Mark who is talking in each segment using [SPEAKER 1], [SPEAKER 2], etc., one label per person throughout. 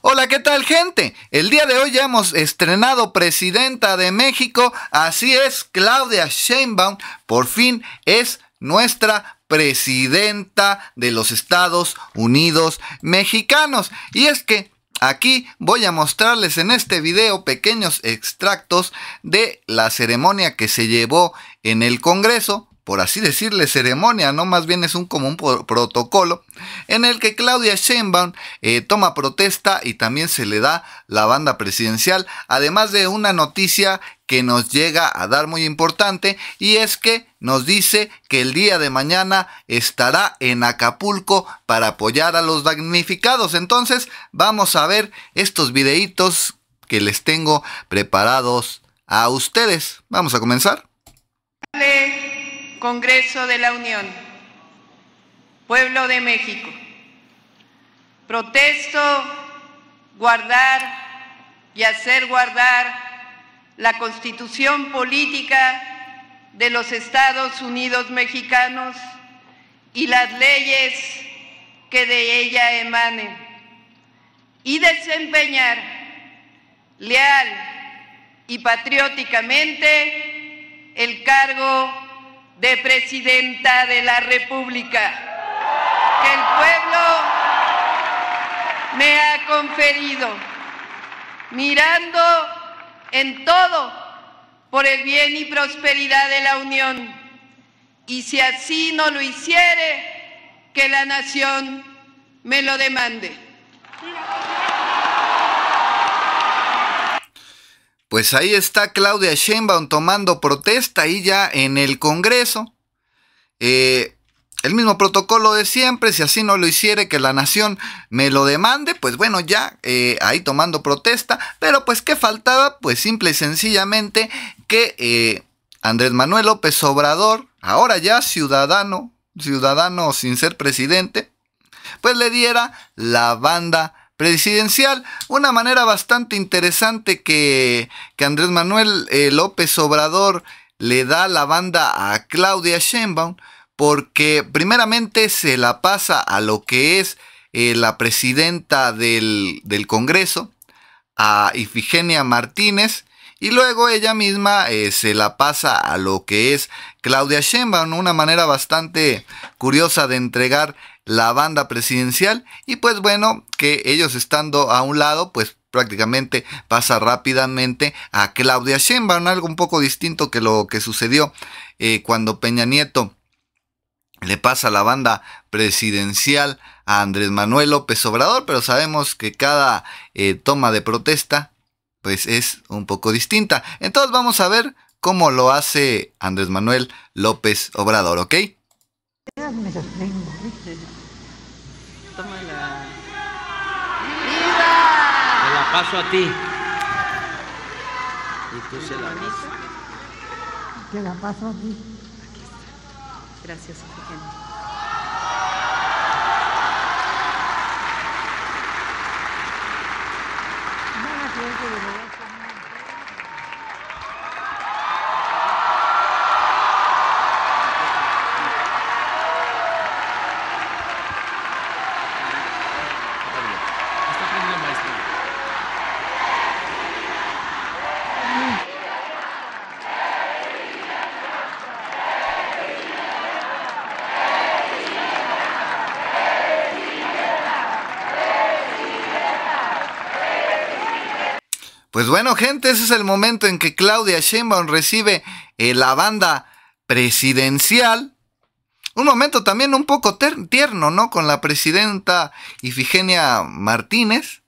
[SPEAKER 1] Hola, ¿qué tal gente? El día de hoy ya hemos estrenado presidenta de México, así es, Claudia Sheinbaum por fin es nuestra presidenta de los Estados Unidos mexicanos. Y es que aquí voy a mostrarles en este video pequeños extractos de la ceremonia que se llevó en el Congreso por así decirle, ceremonia, no más bien es un común protocolo, en el que Claudia Sheinbaum eh, toma protesta y también se le da la banda presidencial, además de una noticia que nos llega a dar muy importante y es que nos dice que el día de mañana estará en Acapulco para apoyar a los damnificados. Entonces vamos a ver estos videitos que les tengo preparados a ustedes. Vamos a comenzar.
[SPEAKER 2] Congreso de la Unión, Pueblo de México, protesto guardar y hacer guardar la constitución política de los Estados Unidos mexicanos y las leyes que de ella emanen y desempeñar leal y patrióticamente el cargo de presidenta de la República que el pueblo me ha conferido, mirando en todo por el bien y prosperidad de la Unión. Y si así no lo hiciere, que la nación me lo demande.
[SPEAKER 1] Pues ahí está Claudia Sheinbaum tomando protesta ahí ya en el Congreso. Eh, el mismo protocolo de siempre, si así no lo hiciera, que la nación me lo demande, pues bueno, ya eh, ahí tomando protesta, pero pues ¿qué faltaba? Pues simple y sencillamente que eh, Andrés Manuel López Obrador, ahora ya ciudadano, ciudadano sin ser presidente, pues le diera la banda presidencial. Una manera bastante interesante que, Andrés Manuel eh, López Obrador le da la banda a Claudia Sheinbaum porque primeramente se la pasa a lo que es eh, la presidenta del, Congreso, a Ifigenia Martínez, y luego ella misma eh, se la pasa a lo que es Claudia Sheinbaum, una manera bastante curiosa de entregar la banda presidencial y pues bueno, que ellos estando a un lado, pues prácticamente pasa rápidamente a Claudia Sheinbaum, algo un poco distinto que lo que sucedió eh, cuando Peña Nieto le pasa la banda presidencial a Andrés Manuel López Obrador, pero sabemos que cada eh, toma de protesta pues es un poco distinta. Entonces vamos a ver cómo lo hace Andrés Manuel López Obrador, ¿ok?
[SPEAKER 2] paso a ti. Y tú se la das. Te la paso a ti. Aquí está. Gracias, Eugenio.
[SPEAKER 1] Pues bueno, gente, ese es el momento en que Claudia Sheinbaum recibe eh, la banda presidencial. Un momento también un poco tierno, ¿no? Con la presidenta Ifigenia Martínez.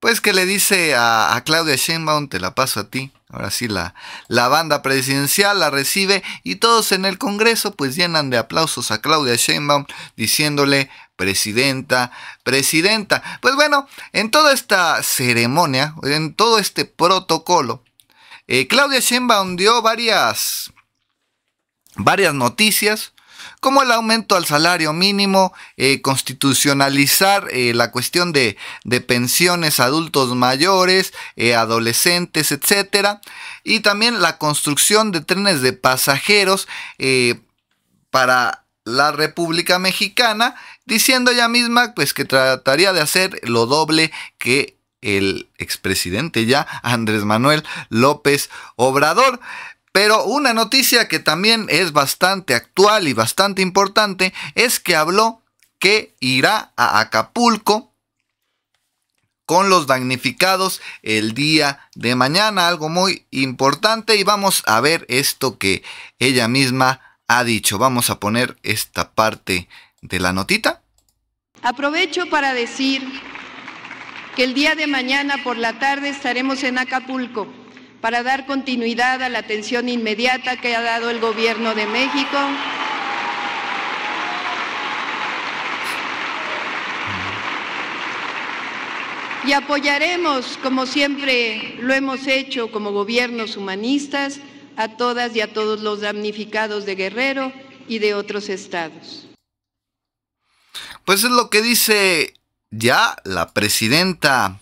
[SPEAKER 1] Pues que le dice a, Claudia Sheinbaum, te la paso a ti. Ahora sí, la, la banda presidencial la recibe y todos en el Congreso pues llenan de aplausos a Claudia Sheinbaum diciéndole presidenta, presidenta. Pues bueno, en toda esta ceremonia, en todo este protocolo, eh, Claudia Sheinbaum dio varias, varias noticias, como el aumento al salario mínimo, eh, constitucionalizar eh, la cuestión de, de, pensiones adultos mayores, adolescentes, etc. Y también la construcción de trenes de pasajeros para la República Mexicana, diciendo ella misma pues que trataría de hacer lo doble que el expresidente ya Andrés Manuel López Obrador. Pero una noticia que también es bastante actual y bastante importante es que habló que irá a Acapulco con los damnificados el día de mañana, algo muy importante y vamos a ver esto que ella misma ha dicho. Vamos a poner esta parte de la notita.
[SPEAKER 2] Aprovecho para decir que el día de mañana por la tarde estaremos en Acapulco para dar continuidad a la atención inmediata que ha dado el Gobierno de México. Y apoyaremos, como siempre lo hemos hecho como gobiernos humanistas, a todas y a todos los damnificados de Guerrero y de otros estados.
[SPEAKER 1] Pues es lo que dice ya la presidenta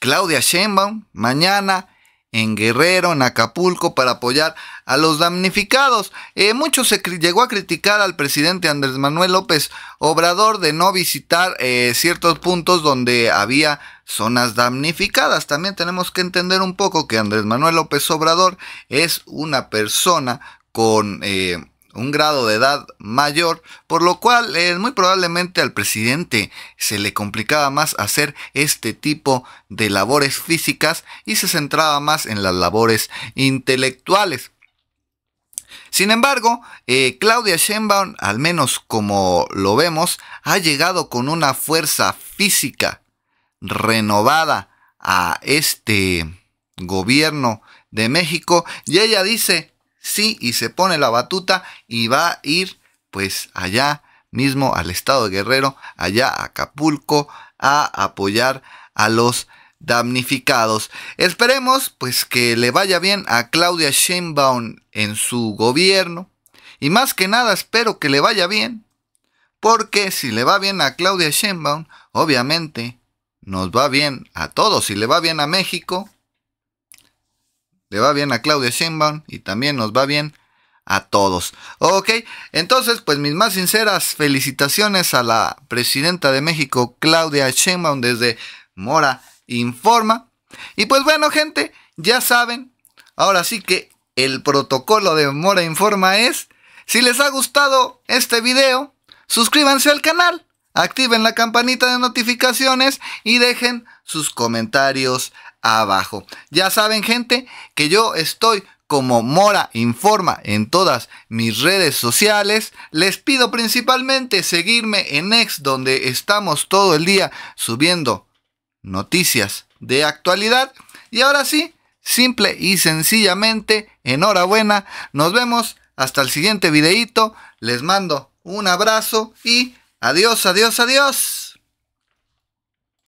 [SPEAKER 1] Claudia Sheinbaum. Mañana en Guerrero, en Acapulco, para apoyar a los damnificados. Eh, mucho se llegó a criticar al presidente Andrés Manuel López Obrador de no visitar eh, ciertos puntos donde había zonas damnificadas. También tenemos que entender un poco que Andrés Manuel López Obrador es una persona con... Eh, un grado de edad mayor, por lo cual eh, muy probablemente al presidente se le complicaba más hacer este tipo de labores físicas y se centraba más en las labores intelectuales. Sin embargo, eh, Claudia Sheinbaum, al menos como lo vemos, ha llegado con una fuerza física renovada a este gobierno de México y ella dice sí y se pone la batuta y va a ir pues allá mismo al estado de Guerrero, allá a Acapulco, a apoyar a los damnificados. Esperemos pues que le vaya bien a Claudia Sheinbaum en su gobierno y más que nada espero que le vaya bien porque si le va bien a Claudia Sheinbaum, obviamente nos va bien a todos, si le va bien a México, le va bien a Claudia Sheinbaum y también nos va bien a todos. Ok, entonces pues mis más sinceras felicitaciones a la presidenta de México, Claudia Sheinbaum, desde Mora Informa. Y pues bueno gente, ya saben, ahora sí que el protocolo de Mora Informa es, si les ha gustado este video, suscríbanse al canal, activen la campanita de notificaciones y dejen sus comentarios abajo. Ya saben gente que yo estoy como Mora Informa en todas mis redes sociales. Les pido principalmente seguirme en X donde estamos todo el día subiendo noticias de actualidad. Y ahora sí, simple y sencillamente, enhorabuena. Nos vemos hasta el siguiente videito. Les mando un abrazo y adiós, adiós, adiós.